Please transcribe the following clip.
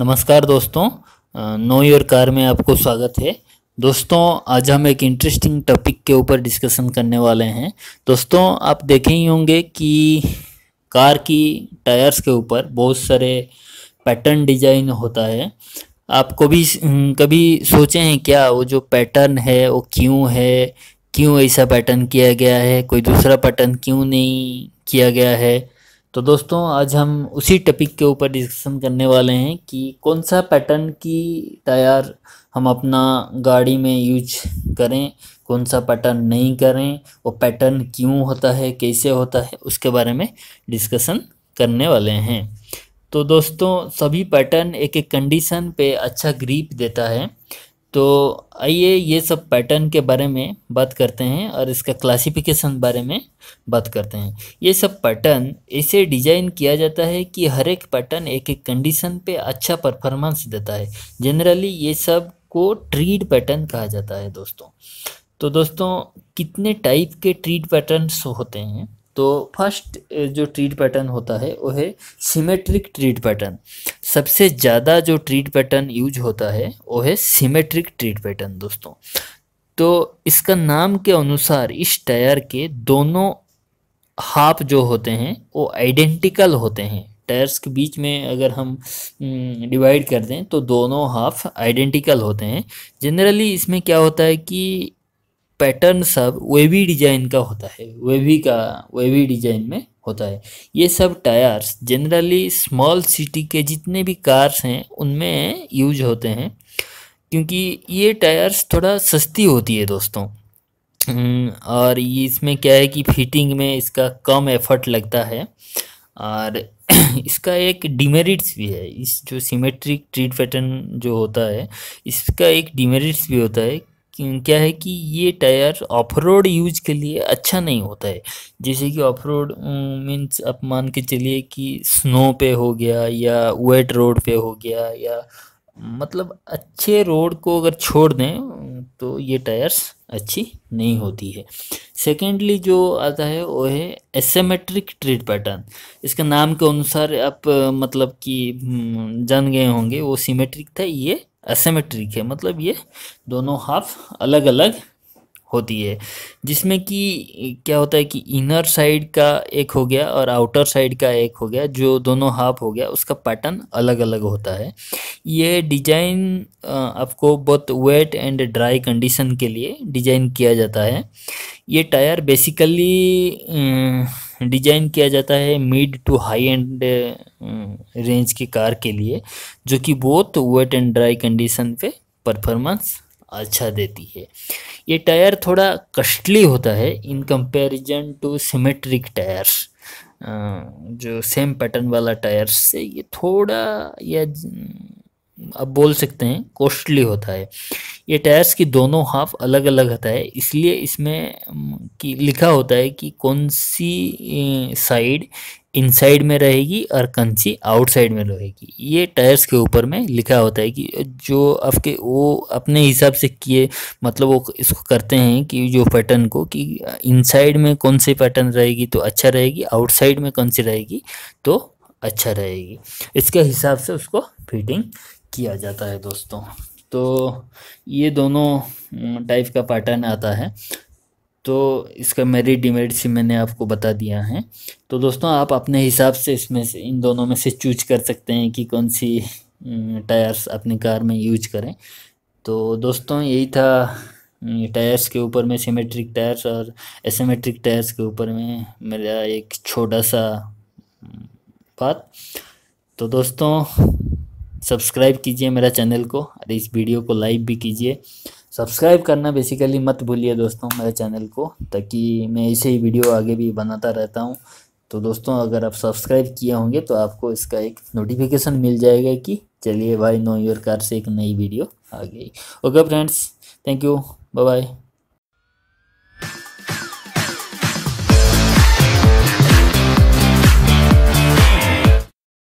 नमस्कार दोस्तों know your car में आपको स्वागत है दोस्तों आज हम एक इंटरेस्टिंग टॉपिक के ऊपर डिस्कशन करने वाले हैं दोस्तों आप देखे ही होंगे कि कार की टायर्स के ऊपर बहुत सारे पैटर्न डिजाइन होता है आप कभी कभी सोचे हैं क्या वो जो पैटर्न है वो क्यों है क्यों ऐसा पैटर्न किया गया है कोई दूसरा पैटर्न क्यों नहीं किया गया है तो दोस्तों आज हम उसी टॉपिक के ऊपर डिस्कशन करने वाले हैं कि कौन सा पैटर्न की टायर हम अपना गाड़ी में यूज करें कौन सा पैटर्न नहीं करें वो पैटर्न क्यों होता है कैसे होता है उसके बारे में डिस्कशन करने वाले हैं तो दोस्तों सभी पैटर्न एक एक कंडीशन पे अच्छा ग्रीप देता है तो आइए ये सब पैटर्न के बारे में बात करते हैं और इसका क्लासिफिकेशन बारे में बात करते हैं ये सब पैटर्न ऐसे डिजाइन किया जाता है कि हर एक पैटर्न एक एक कंडीशन पे अच्छा परफॉर्मेंस देता है जनरली ये सब को ट्रीड पैटर्न कहा जाता है दोस्तों तो दोस्तों कितने टाइप के ट्रीड पैटर्नस होते हैं तो फर्स्ट जो ट्रीड पैटर्न होता है वो है सिमेट्रिक ट्रीड पैटर्न सबसे ज़्यादा जो ट्रीट पैटर्न यूज होता है वो है सिमेट्रिक ट्रीट पैटर्न दोस्तों तो इसका नाम के अनुसार इस टायर के दोनों हाफ जो होते हैं वो आइडेंटिकल होते हैं टायर्स के बीच में अगर हम डिवाइड हम्म, कर दें तो दोनों हाफ आइडेंटिकल होते हैं जनरली इसमें क्या होता है कि पैटर्न सब वेवी डिजाइन का होता है वेवी का वेवी डिजाइन में होता है ये सब टायर्स जनरली स्मॉल सिटी के जितने भी कार्स हैं उनमें यूज होते हैं क्योंकि ये टायर्स थोड़ा सस्ती होती है दोस्तों हम्म, और ये इसमें क्या है कि फिटिंग में इसका कम एफर्ट लगता है और इसका एक डिमेरिट्स भी है इस जो सिमेट्रिक ट्रीट पैटर्न जो होता है इसका एक डिमेरिट्स भी होता है क्या है कि ये टायर ऑफ रोड यूज के लिए अच्छा नहीं होता है जैसे कि ऑफ रोड मीन्स आप मान के चलिए कि स्नो पे हो गया या वेट रोड पे हो गया या मतलब अच्छे रोड को अगर छोड़ दें तो ये टायर्स अच्छी नहीं होती है सेकेंडली जो आता है वो है एसेमेट्रिक ट्रीड पैटर्न इसके नाम के अनुसार आप मतलब कि जान गए होंगे वो सीमेट्रिक था ये असेमेट्रिक है मतलब ये दोनों हाफ अलग अलग होती है जिसमें कि क्या होता है कि इनर साइड का एक हो गया और आउटर साइड का एक हो गया जो दोनों हाफ हो गया उसका पैटर्न अलग अलग होता है ये डिजाइन आपको बहुत वेट एंड ड्राई कंडीशन के लिए डिजाइन किया जाता है ये टायर बेसिकली डिजाइन किया जाता है mid to high end range की कार के लिए जो कि बहुत वेट एंड ड्राई कंडीशन पे परफॉर्मेंस अच्छा देती है ये टायर थोड़ा कस्टली होता है in comparison to symmetric tyres जो सेम पैटर्न वाला टायर से ये थोड़ा या अब बोल सकते हैं कॉस्टली होता है ये टायर्स की दोनों हाफ अलग अलग होता है इसलिए इसमें कि लिखा होता है कि कौन सी साइड इनसाइड में रहेगी और कौन सी आउटसाइड में रहेगी ये टायर्स के ऊपर में लिखा होता है कि जो आपके वो अपने हिसाब से किए मतलब वो इसको करते हैं कि जो पैटर्न को कि इनसाइड में कौन सी पैटर्न रहेगी तो अच्छा रहेगी आउटसाइड में कौन सी रहेगी तो अच्छा रहेगी इसके हिसाब से उसको फिटिंग किया जाता है दोस्तों तो ये दोनों टाइप का पैटर्न आता है तो इसका मेरिट डिमेरिट से मैंने आपको बता दिया है तो दोस्तों आप अपने हिसाब से इसमें से इन दोनों में से चूज कर सकते हैं कि कौन सी टायर्स अपनी कार में यूज करें तो दोस्तों यही था टायर्स के ऊपर में सीमेट्रिक टायर्स और एसेमेट्रिक टायर्स के ऊपर में मेरा एक छोटा सा बात तो दोस्तों सब्सक्राइब कीजिए मेरा चैनल को और इस वीडियो को लाइक भी कीजिए सब्सक्राइब करना बेसिकली मत भूलिए दोस्तों मेरे चैनल को ताकि मैं ऐसे ही वीडियो आगे भी बनाता रहता हूँ तो दोस्तों अगर आप सब्सक्राइब किए होंगे तो आपको इसका एक नोटिफिकेशन मिल जाएगा कि चलिए भाई नो योर कार से एक नई वीडियो आ गई okay friends thank you bye bye